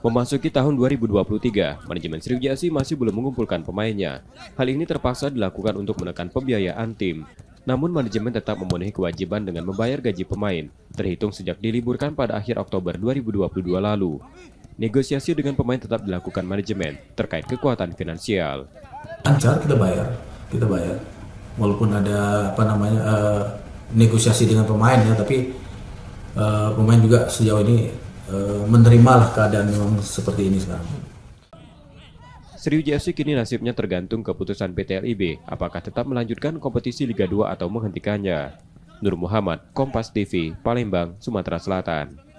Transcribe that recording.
Memasuki tahun 2023, manajemen Sriwijaya masih belum mengumpulkan pemainnya. Hal ini terpaksa dilakukan untuk menekan pembiayaan tim. Namun manajemen tetap memenuhi kewajiban dengan membayar gaji pemain, terhitung sejak diliburkan pada akhir Oktober 2022 lalu. Negosiasi dengan pemain tetap dilakukan manajemen terkait kekuatan finansial. Lancar kita bayar, kita bayar. Walaupun ada apa namanya uh, negosiasi dengan pemain ya, tapi uh, pemain juga sejauh ini Eh, menerimalah keadaan memang seperti ini sekarang. Sriwijaya FC kini nasibnya tergantung keputusan PT LIB apakah tetap melanjutkan kompetisi Liga 2 atau menghentikannya. Nur Muhammad, Kompas TV, Palembang, Sumatera Selatan.